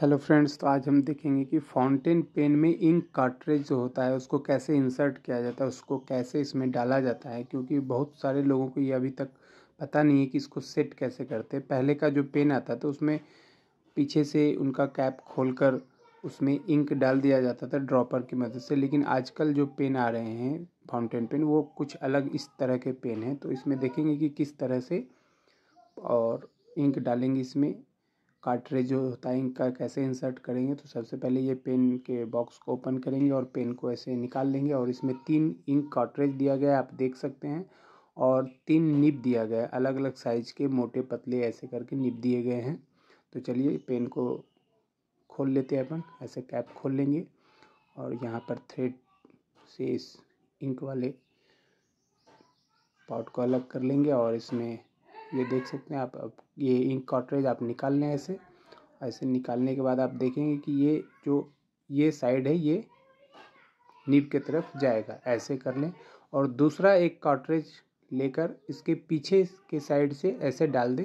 hello friends तो आज हम देखेंगे कि फाउंटेन पेन में इंक कार्ट्रेज जो होता है उसको कैसे इंसर्ट किया जाता है उसको कैसे इसमें डाला जाता है क्योंकि बहुत सारे लोगों को ये अभी तक पता नहीं है कि इसको सेट कैसे करते हैं पहले का जो पेन आता था तो उसमें पीछे से उनका कैप खोलकर उसमें इंक डाल दिया जाता था ड्रॉपर की मदद से लेकिन आजकल जो पेन आ रहे हैं फाउंटेन पेन वो कुछ अलग इस तरह के पेन हैं तो इसमें देखेंगे कि किस तरह से और इंक डालेंगे इसमें काटरेज जो होता है इंक का कैसे इंसर्ट करेंगे तो सबसे पहले ये पेन के बॉक्स को ओपन करेंगे और पेन को ऐसे निकाल लेंगे और इसमें तीन इंक काटरेज दिया गया है आप देख सकते हैं और तीन निब दिया गया है अलग अलग साइज के मोटे पतले ऐसे करके निब दिए गए हैं तो चलिए पेन को खोल लेते हैं अपन ऐसे कैप खोल लेंगे और यहाँ पर थ्रेड से इस इंक वाले पाउट को अलग कर लेंगे और इसमें ये देख सकते हैं आप, अब ये इंक कॉटरेज आप निकाल लें ऐसे ऐसे निकालने के बाद आप देखेंगे कि ये जो ये साइड है ये नीब के तरफ जाएगा ऐसे कर लें और दूसरा एक कॉटरेज लेकर इसके पीछे के साइड से ऐसे डाल दें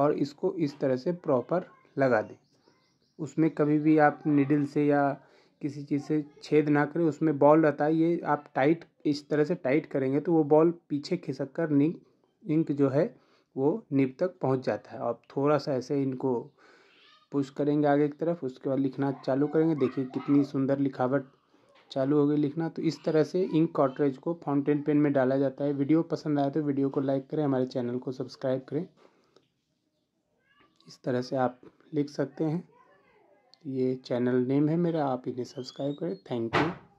और इसको इस तरह से प्रॉपर लगा दें उसमें कभी भी आप निडिल से या किसी चीज़ से छेद ना करें उसमें बॉल रहता है ये आप टाइट इस तरह से टाइट करेंगे तो वो बॉल पीछे खिसक कर इंक जो है वो निब तक पहुँच जाता है अब थोड़ा सा ऐसे इनको पुश करेंगे आगे की तरफ उसके बाद लिखना चालू करेंगे देखिए कितनी सुंदर लिखावट चालू हो गई लिखना तो इस तरह से इंक कॉटरेज को फाउंटेन पेन में डाला जाता है वीडियो पसंद आए तो वीडियो को लाइक करें हमारे चैनल को सब्सक्राइब करें इस तरह से आप लिख सकते हैं ये चैनल नेम है मेरा आप इन्हें सब्सक्राइब करें थैंक यू